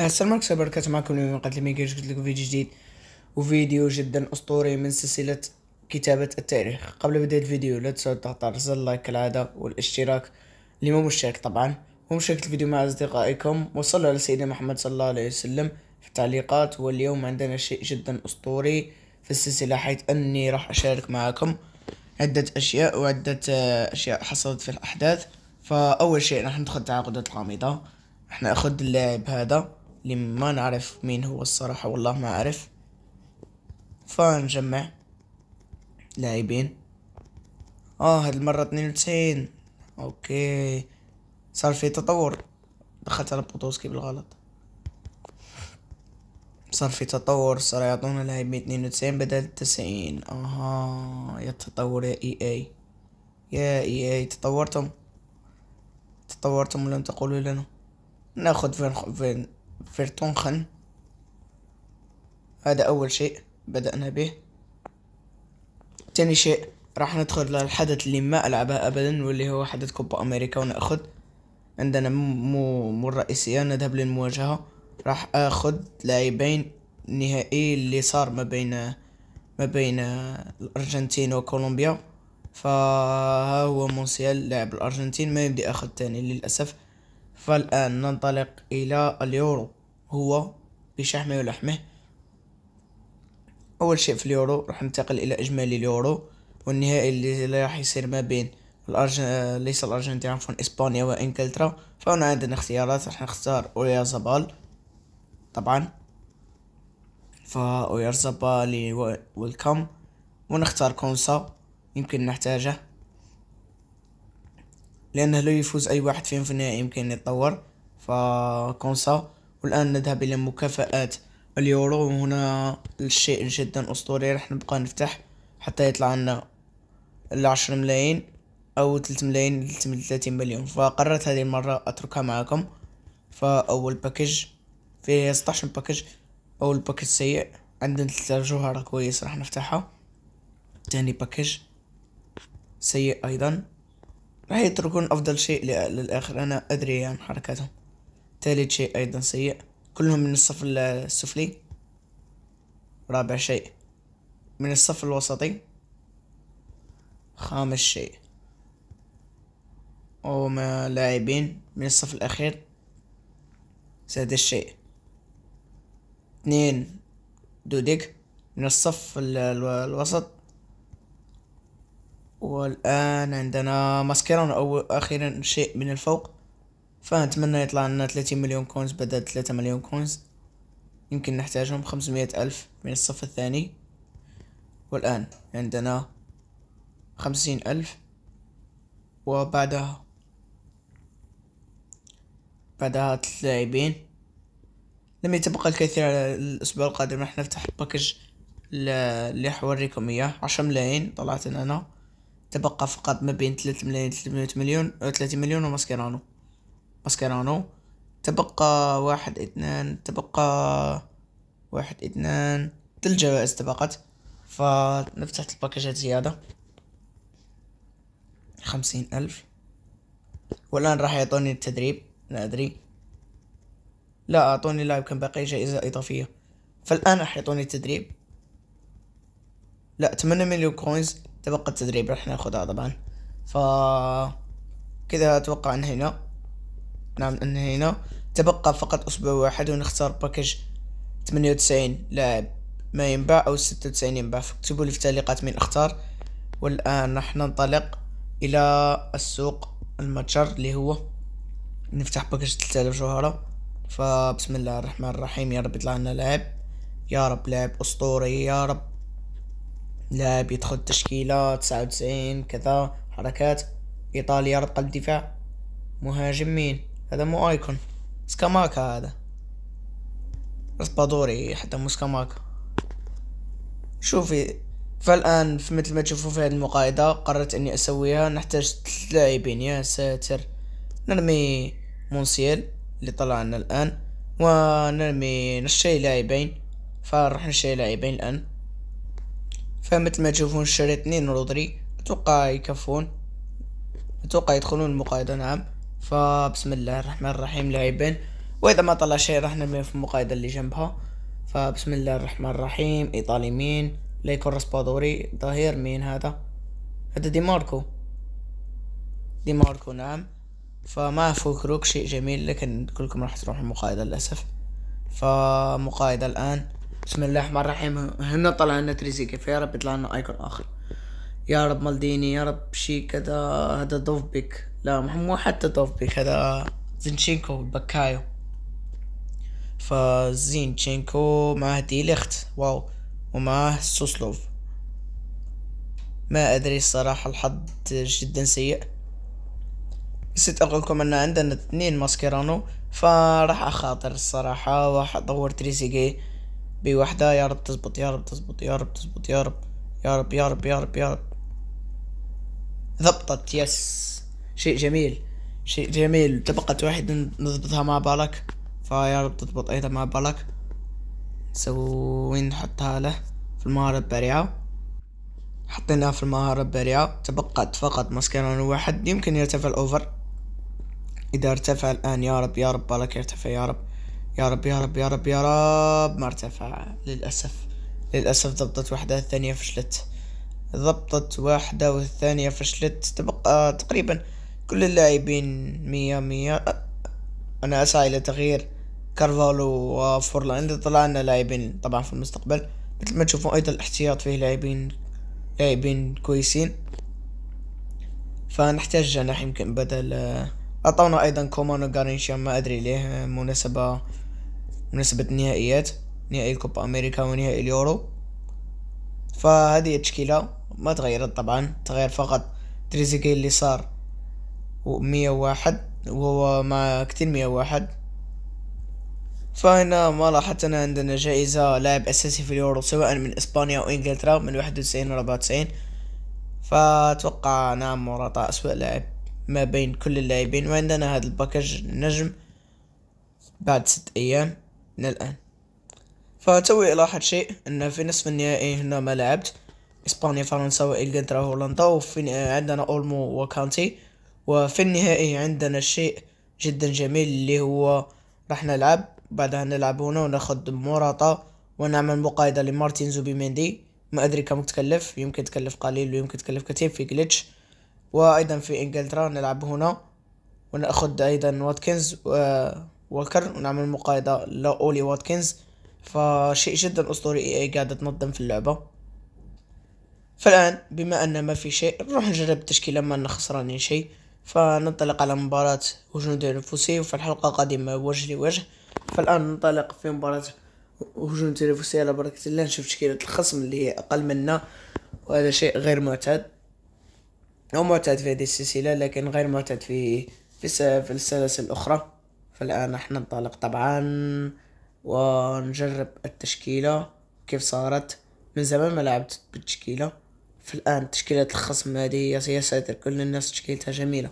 السلام أه، عليكم وبركاته معكم اليوم قد لم يجيش قلت لكم فيديو جديد وفيديو جدا اسطوري من سلسله كتابه التاريخ قبل بدايه الفيديو لا تنسوا الضغط على زر اللايك كالعاده والاشتراك اللي مو مشترك طبعا ومشاركه الفيديو مع اصدقائكم وصلوا على سيدنا محمد صلى الله عليه وسلم في التعليقات واليوم عندنا شيء جدا اسطوري في السلسله حيث اني راح اشارك معكم عده اشياء وعده أه، اشياء حصلت في الاحداث فاول شيء راح ندخل تعاقدات القامضه احنا اخد اللاعب هذا اللي ما نعرف مين هو الصراحة والله ما اعرف فنجمع لاعبين اه هاد المرة اثنين وتسعين اوكي صار في تطور دخلت على بوتوسكي بالغلط صار في تطور صار يعطونا لاعبين اثنين وتسعين بدل 90 اها يا التطور يا اي اي يا اي اي تطورتم تطورتم ولم تقولوا لنا ناخد فين فين فيرتونخن هذا أول شيء بدأنا به تاني شيء راح ندخل للحدث اللي ما ألعبه أبدا واللي هو حدث كوبا أمريكا ونأخد عندنا مو مو الرئيسية نذهب للمواجهة راح أخذ لاعبين نهائي اللي صار ما بين ما بين الأرجنتين وكولومبيا فها هو مونسيال لاعب الأرجنتين ما يبدي أخذ تاني للأسف فالآن ننطلق إلى اليورو هو بشحمه ولحمه أول شيء في اليورو راح ننتقل إلى إجمالي اليورو والنهائي اللي راح يصير ما بين الأرجن... ليس الأرجنتين عفوا إسبانيا وإنجلترا فهنا عندنا اختيارات راح نختار أويرزابال طبعا فأويرزابال ويلكم ونختار كونسا يمكن نحتاجه لأنه لو يفوز أي واحد فيهم في النهائي يمكن يتطور فكونسا والآن نذهب إلى مكافآت اليورو وهنا الشيء جدا أسطوري راح نبقى نفتح حتى يطلع لنا العشر ملايين أو تلت ملايين لتلاتين مليون فقررت هذه المرة أتركها معكم فأول باكج فيه ستاشر باكج أول باكج سيء عندنا ثلاثة جوهرة كويس راح نفتحها تاني باكج سيء أيضا راح يتركون أفضل شيء للآخر أنا أدري عن يعني حركاتهم ثالث شيء أيضا سيء كلهم من الصف السفلي رابع شيء من الصف الوسطي خامس شيء وما لاعبين من الصف الأخير سادس شيء اثنين دوديك من الصف الوسط والآن عندنا ماسكيرون أو أخيرا شيء من الفوق فنتمنى يطلع لنا 30 مليون كونز بدل 3 مليون كونز يمكن نحتاجهم 500 ألف من الصف الثاني والآن عندنا 50 ألف وبعدها بعدها اللاعبين لاعبين لم يتبقى الكثير على الأسبوع القادم راح نفتح باكج اللي حوريكم إياه عشرة ملايين طلعت أنا تبقى فقط ما بين 3 ملايين 300 مليون 30 مليون وماسكيرانو ماسكيرانو تبقى واحد اثنان تبقى واحد اثنان تل جوائز تبقت فنفتح الباكجات زيادة خمسين ألف والآن راح يعطوني التدريب لا أدري لا أعطوني لاعب كان باقي جائزة إضافية فالآن راح يعطوني التدريب لا 8 مليون كوينز تبقى التدريب راح ناخذها طبعا ف كذا اتوقع انهينا نعم انهينا تبقى فقط اسبوع واحد ونختار باكج 98 لاعب ما ينباع او 96 ينباع فاكتبوا لي في التعليقات من اختار والان راح ننطلق الى السوق المتجر اللي هو نفتح باكج 3000 جوهرة فبسم الله الرحمن الرحيم يا رب يطلع لنا لاعب يا رب لاعب اسطوري يا رب لاعب يدخل تشكيلة تسعة وتسعين كذا حركات إيطاليا رقة الدفاع مهاجم مين هذا مو أيكون سكاماكا هذا اسبادوري حتى مو سكاماكا شوفي فالآن مثل ما تشوفوا في هذه المقايضة قررت أني أسويها نحتاج لاعبين يا ساتر نرمي مونسيل اللي طلع لنا الآن ونرمي نشري لاعبين فرح نشري لاعبين الآن فمثل ما تشوفون شري اثنين رودري اتوقع يكفون اتوقع يدخلون المقايضة نعم فبسم الله الرحمن الرحيم لاعبين واذا ما طلع شيء راح نرمي في المقايضة اللي جنبها فبسم الله الرحمن الرحيم ايطالي مين ليكون راسبادوري ظهير مين هذا هذا دي ماركو دي ماركو نعم فما فكروك شيء جميل لكن كلكم راح تروحوا المقايضة للأسف فمقايضة الآن بسم الله الرحمن الرحيم هنا طلع لنا تريزيجي فيا رب يطلع لنا ايكون اخر يا رب مالديني يا رب شي كذا هذا دوفبيك لا مو حتى دوفبيك هذا زينشينكو بكايو فزينشينكو معاه دي ليخت واو ومعاه سوسلوف ما ادري الصراحة الحظ جدا سيء نسيت اقول لكم ان عندنا اثنين ماسكيرانو فراح اخاطر الصراحة واحد ادور تريزيجي بوحدة يا رب تزبط يا رب تزبط يا رب تزبط يا رب يا رب يا رب يا رب يا رب ضبطت يس شيء جميل شيء جميل تبقت واحد نضبطها مع بالك فيا رب تضبط أيضا مع بالك نسوي نحطها له في المهارة البارعة حطيناها في المهارة البارعة تبقت فقط مسكرون واحد يمكن يرتفع الأوفر إذا ارتفع الآن يا رب يا رب بالك يرتفع يا رب يا رب يا رب يا رب يا رب ما ارتفع للأسف للأسف ضبطت واحدة الثانية فشلت ضبطت واحدة والثانية فشلت تبقى تقريبا كل اللاعبين مية مية أنا أسعى إلى تغيير كارفالو وفورلان إذا طلع لنا لاعبين طبعا في المستقبل مثل ما تشوفون أيضا الاحتياط فيه لاعبين لاعبين كويسين فنحتاج جناح يمكن بدل أعطونا أيضا كومان وغارينشيا ما أدري ليه مناسبة ونسبة النهائيات نهائي كوبا أمريكا ونهائي اليورو فهذه التشكيلة ما تغيرت طبعا تغير فقط تريزيكي اللي صار مية واحد وهو مع كتير مية واحد فهنا ما لاحظت أنا عندنا جائزة لاعب أساسي في اليورو سواء من إسبانيا أو إنجلترا من واحد وتسعين لربعة وتسعين فأتوقع نعم موراتا أسوأ لاعب ما بين كل اللاعبين وعندنا هذا الباكج نجم بعد ست أيام من الآن فتوي لاحظ شيء أن في نصف النهائي هنا ما لعبت إسبانيا فرنسا وإنجلترا هولندا وفي عندنا أولمو وكانتي وفي النهائي عندنا شيء جدا جميل اللي هو راح نلعب بعدها نلعب هنا وناخد موراتا ونعمل مقايضة لمارتينز وبيمندي ما أدري كم تكلف يمكن تكلف قليل ويمكن تكلف كثير في جليتش وأيضا في إنجلترا نلعب هنا ونأخذ أيضا واتكنز و وكر ونعمل مقايضة لأولي واتكنز فشيء جدا أسطوري اي اي قاعدة تنظم في اللعبة فالآن بما أن ما في شيء نروح نجرب التشكيلة ما أنا خسرانين شيء فننطلق على مباراة هجوم تنافسي وفي الحلقة القادمة وجه لوجه فالآن ننطلق في مباراة هجوم تنافسي على بركة الله نشوف تشكيلة الخصم اللي هي أقل منا وهذا شيء غير معتاد أو معتاد في هذه السلسلة لكن غير معتاد في, في السلاسل الأخرى فالآن احنا ننطلق طبعا ونجرب التشكيلة كيف صارت من زمان ما لعبت بالتشكيلة فالآن تشكيلة الخصم هذه يا ساتر كل الناس تشكيلتها جميلة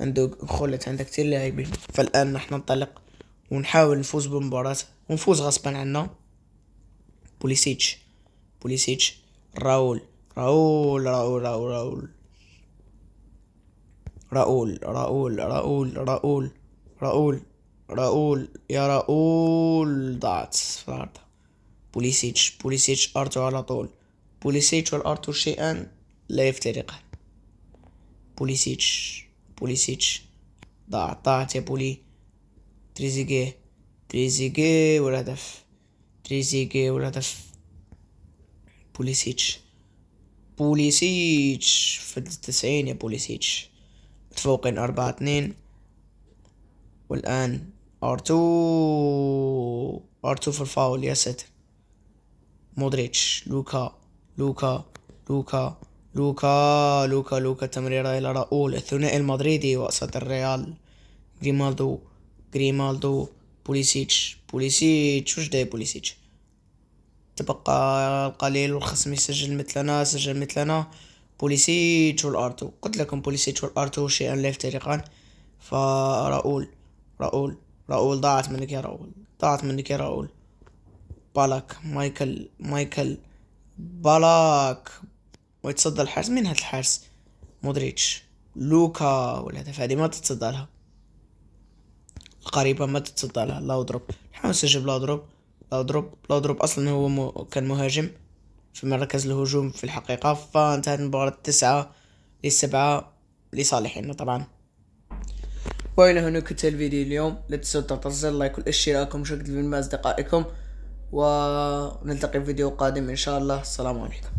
عندك خلت عندها كثير لاعبين فالآن نحن ننطلق ونحاول نفوز بالمباراة ونفوز غصبا عنا بوليسيتش بوليسيتش راول راول راول راول راول راول راول راول راؤول راؤول يا راؤول ضاعت في بوليسيتش بوليسيتش أرتو على طول بوليسيتش والأرتو شيئان لا يفترقان بوليسيتش بوليسيتش ضاعت ضاعت يا بولي تريزيجيه تريزيجيه والهدف تريزيجيه والهدف بوليسيتش بوليسيتش في التسعين يا بوليسيتش متفوقين أربعة اتنين والآن ار2 ار2 في الفاول يا ساتر مودريتش لوكا لوكا لوكا لوكا لوكا لوكا تمريرة إلى راؤول الثنائي المدريدي وسط الريال جريمالدو جريمالدو بوليسيتش بوليسيتش وش داير بوليسيتش تبقى القليل والخصم يسجل مثلنا سجل مثلنا بوليسيتش والارتو قلت لكم بوليسيتش والارتو شيئا لا يفترقان فراؤول راؤول راؤول ضاعت منك يا راؤول ضاعت منك يا راؤول بالاك مايكل مايكل بالاك ويتصدى الحارس مين هاد الحارس مودريتش لوكا والهدف هذه ما تتصدى لها القريبة ما تتصدى لها لا اضرب نحاول نسجل لا اضرب لا اضرب لا اضرب اصلا هو م... كان مهاجم في مركز الهجوم في الحقيقة فانتهت المباراة التسعة لسبعة لصالحنا طبعا والى هنا كنت الفيديو اليوم لا تنسوا تعطوا زر لايك والاشتراك ومشاركة الفيديو مع اصدقائكم ونلتقي في فيديو قادم ان شاء الله السلام عليكم